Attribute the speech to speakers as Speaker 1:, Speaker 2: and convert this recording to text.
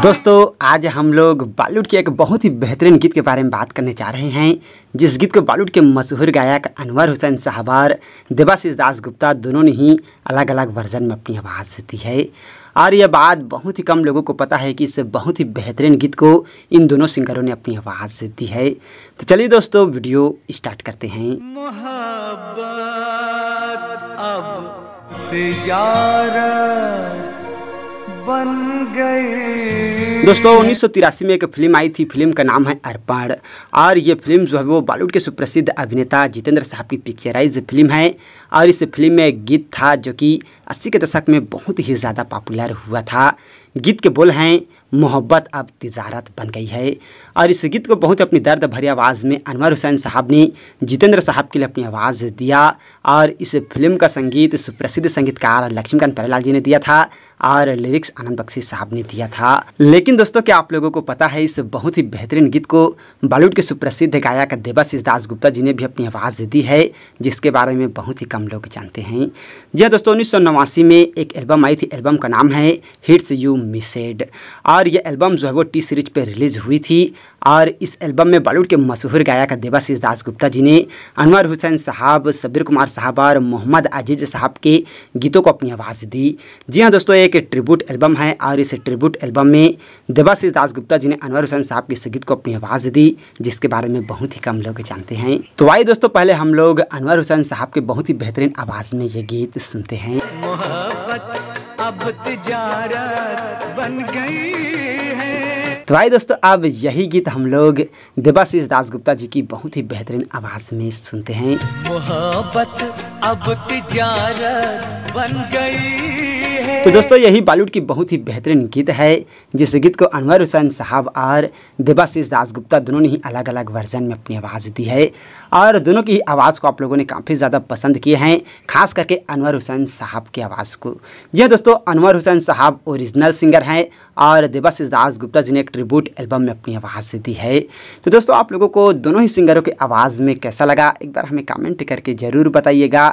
Speaker 1: दोस्तों आज हम लोग बॉलीवुड के एक बहुत ही बेहतरीन गीत के बारे में बात करने जा रहे हैं जिस गीत को बॉलीवुड के मशहूर गायक अनवर हुसैन साहबार देवाशीष दास गुप्ता दोनों ने ही अलग अलग वर्जन में अपनी आवाज़ दी है और यह बात बहुत ही कम लोगों को पता है कि इस बहुत ही बेहतरीन गीत को इन दोनों सिंगरों ने अपनी आवाज़ दी है तो चलिए दोस्तों वीडियो स्टार्ट करते हैं तिजार दोस्तों उन्नीस में एक फिल्म आई थी फिल्म का नाम है अर्पण और ये फिल्म जो है वो बॉलीवुड के सुप्रसिद्ध अभिनेता जितेंद्र साहब की पिक्चराइज फिल्म है और इस फिल्म में गीत था जो कि अस्सी के दशक में बहुत ही ज़्यादा पॉपुलर हुआ था गीत के बोल हैं मोहब्बत अब तजारत बन गई है और इस गीत को बहुत अपनी दर्द भरी आवाज़ में अनवर हुसैन साहब ने जितेंद्र साहब के लिए अपनी आवाज़ दिया और इस फिल्म का संगीत सुप्रसिद्ध संगीतकार लक्ष्मीकांत प्यारेलाल जी ने दिया था और लिरिक्स आनंद बख्शी साहब ने दिया था लेकिन दोस्तों क्या आप लोगों को पता है इस बहुत ही बेहतरीन गीत को बॉलीवुड के सुप्रसिद्ध गायक देवाशीष दास गुप्ता जी ने भी अपनी आवाज़ दी है जिसके बारे में बहुत ही कम लोग जानते हैं जी हाँ दोस्तों उन्नीस में एक एल्बम आई थी एल्बम का नाम है हिट्स यू मिसेड और यह एल्बम जो है वो टी सीरीज पर रिलीज हुई थी और इस एल्बम में बॉलीवुड के मशहूर गायक देवाशीष दास गुप्ता जी ने अनवर हुसैन साहब सबीर कुमार साहब और मोहम्मद अजीज साहब के गीतों को अपनी आवाज़ दी जी हाँ दोस्तों एक ट्रिब्यूट एल्बम है और इस ट्रिब्यूट एल्बम में देवाशीष दास गुप्ता जी ने अनवर हुसैन साहब के इस गीत को अपनी आवाज़ दी जिसके बारे में बहुत ही कम लोग जानते हैं तो आइए दोस्तों पहले हम लोग अनवर हुसैन साहब के बहुत ही बेहतरीन आवाज़ में ये गीत सुनते हैं अब तिजारत बन गई है तो भाई दोस्तों अब यही गीत हम लोग देवाशीष दास गुप्ता जी की बहुत ही बेहतरीन आवाज में सुनते हैं मोहब्बत अब तिजारत बन गई तो दोस्तों यही बॉलीवुड की बहुत ही बेहतरीन गीत है जिस गीत को अनवर हुसैन साहब और देवाशीष दासगुप्ता दोनों ने ही अलग अलग वर्जन में अपनी आवाज़ दी है और दोनों की आवाज़ को आप लोगों ने काफ़ी ज़्यादा पसंद किए हैं खास करके अनवर हुसैन साहब की आवाज़ को जी हाँ दोस्तों अनवर हुसैन साहब ओरिजिनल सिंगर हैं और देवाशीष दास गुप्ता जी ने एक ट्रिब्यूट एल्बम में अपनी आवाज़ दी है तो दोस्तों आप लोगों को दोनों ही सिंगरों की आवाज़ में कैसा लगा एक बार हमें कमेंट करके ज़रूर बताइएगा